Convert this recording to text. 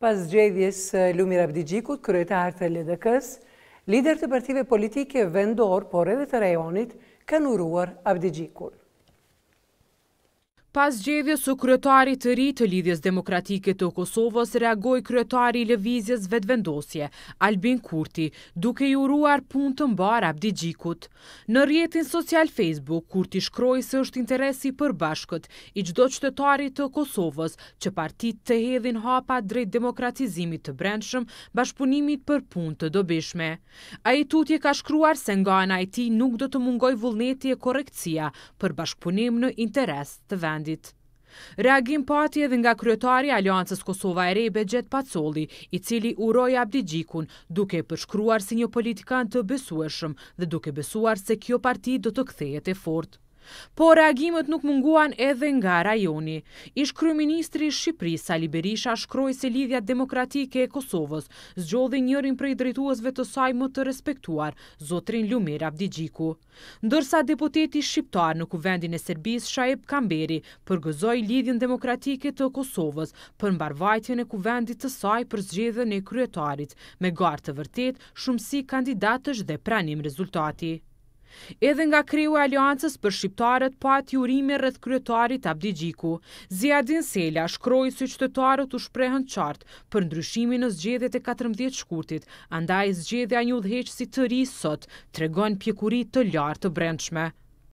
Pas gjedhjes eh, Lumi Abdijikut, kryetar të LDK-s, lider të partive politike vendor, por edhe të rajonit, kanë uruar Abdijikun. Pas gjedhje su kryetari të ri të Lidhjes Demokratike të Kosovës, reagoj kryetari i Levizjes Vetvendosje, Albin Kurti, duke i uruar pun të mbar Abdi Gjikut. Në rjetin social Facebook, Kurti shkroj se është interesi për bashkët i gjdo qytetari të Kosovës që partit të hedhin hapa drejt demokratizimit të brendshëm bashkëpunimit për pun të dobishme. A i tutje ka shkruar se nga anajti nuk do të mungoj vullneti e korekcia për bashkëpunim në interes të vend vendit. Reagim pati edhe nga kryetari Aliancës Kosova e Rebe Gjet Pacoli, i cili uroj Abdigjikun duke përshkruar si një politikan të besueshëm dhe duke besuar se kjo parti do të kthejet e fort. Po reagimet nuk munguan edhe nga rajoni. Ish kryeministri i Shqipërisë Sali Berisha shkroi se lidhja demokratike e Kosovës zgjodhi njërin prej drejtuesve të saj më të respektuar, zotrin Lumir Abdigjiku. Ndërsa deputeti shqiptar në kuvendin e Serbisë Shaib Kamberi përgëzoi lidhjen demokratike të Kosovës për mbarvajtjen e kuvendit të saj për zgjedhjen e kryetarit, me gar të vërtet shumësi kandidatësh dhe pranim rezultati. Edhe nga kriju aliancës për shqiptarët pa ati urime rrëth kryetarit Abdi Gjiku, Ziadin Sela shkroj së qytetarët u shprehën qartë për ndryshimin në zgjedhjet e 14 shkurtit, andaj zgjedhja një dheqë si të ri sot, tregon pjekurit të lartë të brendshme.